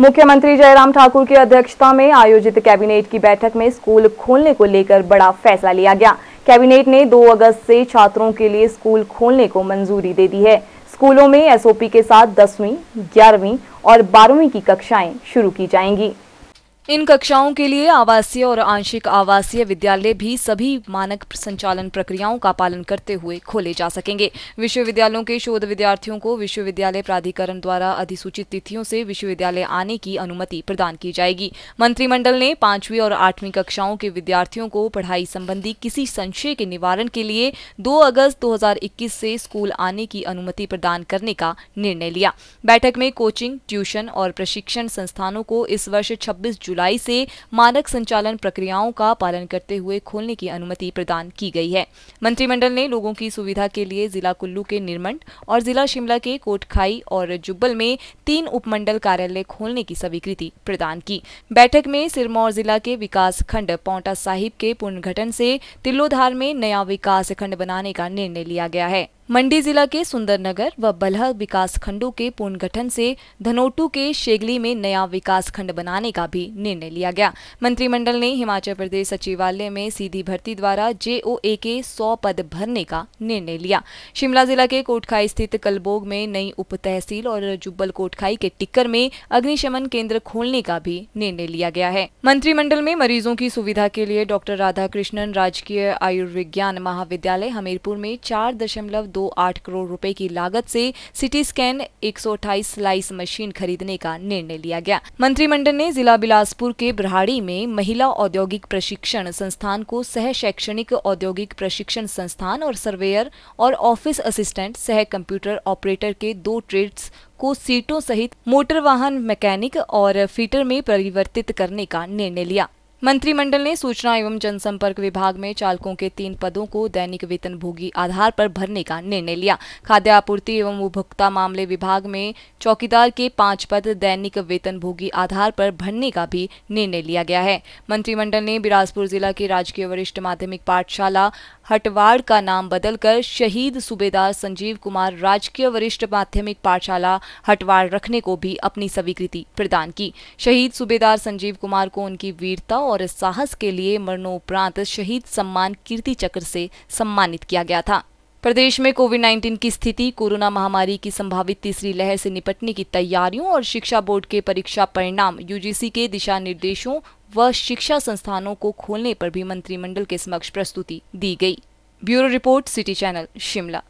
मुख्यमंत्री जयराम ठाकुर की अध्यक्षता में आयोजित कैबिनेट की बैठक में स्कूल खोलने को लेकर बड़ा फैसला लिया गया कैबिनेट ने 2 अगस्त से छात्रों के लिए स्कूल खोलने को मंजूरी दे दी है स्कूलों में एसओपी के साथ दसवीं ग्यारहवीं और बारहवीं की कक्षाएं शुरू की जाएंगी इन कक्षाओं के लिए आवासीय और आंशिक आवासीय विद्यालय भी सभी मानक संचालन प्रक्रियाओं का पालन करते हुए खोले जा सकेंगे विश्वविद्यालयों के शोध विद्यार्थियों को विश्वविद्यालय प्राधिकरण द्वारा अधिसूचित तिथियों से विश्वविद्यालय आने की अनुमति प्रदान की जाएगी मंत्रिमंडल ने पांचवी और आठवीं कक्षाओं के विद्यार्थियों को पढ़ाई संबंधी किसी संशय के निवारण के लिए दो अगस्त दो से स्कूल आने की अनुमति प्रदान करने का निर्णय लिया बैठक में कोचिंग ट्यूशन और प्रशिक्षण संस्थानों को इस वर्ष छब्बीस जुलाई से मानक संचालन प्रक्रियाओं का पालन करते हुए खोलने की अनुमति प्रदान की गई है मंत्रिमंडल ने लोगों की सुविधा के लिए जिला कुल्लू के निर्मंड और जिला शिमला के कोटखाई और जुब्बल में तीन उपमंडल कार्यालय खोलने की स्वीकृति प्रदान की बैठक में सिरमौर जिला के विकास खंड पौटा साहिब के पुनर्गठन से तिल्लोधार में नया विकास खंड बनाने का निर्णय लिया गया है मंडी जिला के सुंदरनगर व बलह विकास खंडो के पुनर्गठन से धनोटू के शेगली में नया विकास खंड बनाने का भी निर्णय लिया गया मंत्रिमंडल ने हिमाचल प्रदेश सचिवालय में सीधी भर्ती द्वारा जेओए के 100 पद भरने का निर्णय लिया शिमला जिला के कोटखाई स्थित कलबोग में नई उप तहसील और जुब्बल कोटखाई के टिक्कर में अग्निशमन केंद्र खोलने का भी निर्णय लिया गया है मंत्रिमंडल में मरीजों की सुविधा के लिए डॉक्टर राधाकृष्णन राजकीय आयुर्विज्ञान महाविद्यालय हमीरपुर में चार 1.28 करोड़ रुपए की लागत से सिटी स्कैन एक स्लाइस मशीन खरीदने का निर्णय लिया गया मंत्रिमंडल ने जिला बिलासपुर के ब्रहाड़ी में महिला औद्योगिक प्रशिक्षण संस्थान को सह शैक्षणिक औद्योगिक प्रशिक्षण संस्थान और सर्वेयर और ऑफिस असिस्टेंट सह कंप्यूटर ऑपरेटर के दो ट्रेड्स को सीटों सहित मोटर वाहन मैकेनिक और फीटर में परिवर्तित करने का निर्णय लिया मंत्रिमंडल ने सूचना एवं जनसंपर्क विभाग में चालकों के तीन पदों को दैनिक वेतन भोगी आधार पर भरने का निर्णय लिया खाद्य आपूर्ति एवं उपभोक्ता मामले विभाग में चौकीदार के पांच पद दैनिक वेतन भोगी आधार पर भरने का भी निर्णय लिया गया है मंत्रिमंडल ने बिलासपुर जिला की राजकीय वरिष्ठ माध्यमिक पाठशाला हटवाड़ का नाम बदलकर शहीद सूबेदार संजीव कुमार राजकीय वरिष्ठ माध्यमिक पाठशाला हटवाड़ रखने को भी अपनी स्वीकृति प्रदान की शहीद सूबेदार संजीव कुमार को उनकी वीरता और और इस साहस के लिए मरणोपरांत शहीद सम्मान कीर्ति चक्र से सम्मानित किया गया था प्रदेश में कोविड 19 की स्थिति कोरोना महामारी की संभावित तीसरी लहर से निपटने की तैयारियों और शिक्षा बोर्ड के परीक्षा परिणाम यूजीसी के दिशा निर्देशों व शिक्षा संस्थानों को खोलने पर भी मंत्रिमंडल के समक्ष प्रस्तुति दी गई bureau report city channel Shimla